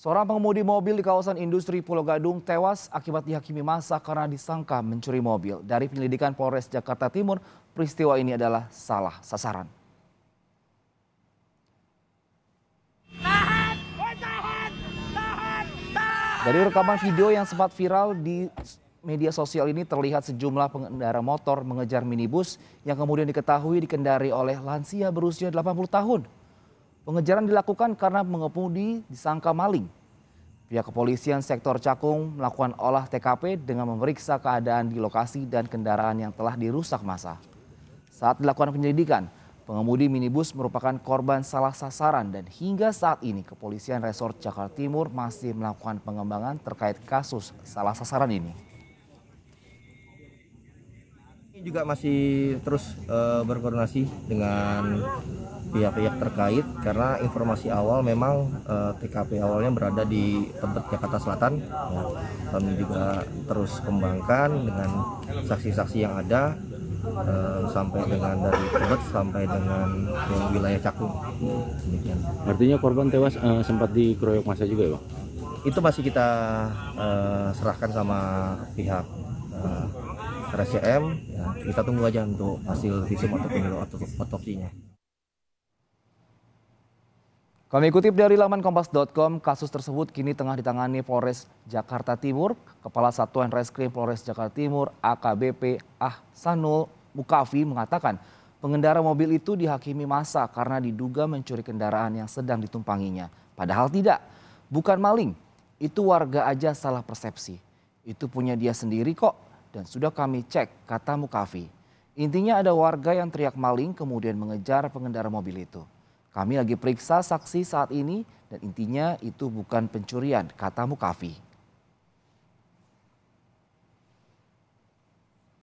Seorang pengemudi mobil di kawasan industri Pulau Gadung tewas akibat dihakimi masa karena disangka mencuri mobil. Dari penyelidikan Polres Jakarta Timur, peristiwa ini adalah salah sasaran. Tahan, tahan, tahan, Dari rekaman video yang sempat viral di media sosial ini terlihat sejumlah pengendara motor mengejar minibus yang kemudian diketahui dikendari oleh lansia berusia 80 tahun. Pengejaran dilakukan karena pengemudi disangka maling. Pihak kepolisian sektor Cakung melakukan olah TKP dengan memeriksa keadaan di lokasi dan kendaraan yang telah dirusak masa. Saat dilakukan penyelidikan, pengemudi minibus merupakan korban salah sasaran dan hingga saat ini kepolisian Resort Jakarta Timur masih melakukan pengembangan terkait kasus salah sasaran ini. Ini juga masih terus uh, berkoordinasi dengan pihak-pihak terkait karena informasi awal memang eh, TKP awalnya berada di tempat Jakarta Selatan. Ya, kami juga terus kembangkan dengan saksi-saksi yang ada eh, sampai dengan dari Tebet sampai dengan wilayah Cakung. Demikian. Artinya korban tewas eh, sempat dikeroyok masa juga ya, pak Itu masih kita eh, serahkan sama pihak eh, RSCM. Ya, kita tunggu aja untuk hasil visum atau otopsinya. Kami kutip dari laman kompas.com, kasus tersebut kini tengah ditangani Polres Jakarta Timur. Kepala Satuan Reskrim Polres Jakarta Timur AKBP Ahsanul Mukafi mengatakan pengendara mobil itu dihakimi masa karena diduga mencuri kendaraan yang sedang ditumpanginya. Padahal tidak, bukan maling, itu warga aja salah persepsi. Itu punya dia sendiri kok dan sudah kami cek kata Mukafi. Intinya ada warga yang teriak maling kemudian mengejar pengendara mobil itu. Kami lagi periksa saksi saat ini dan intinya itu bukan pencurian, kata Mukafi.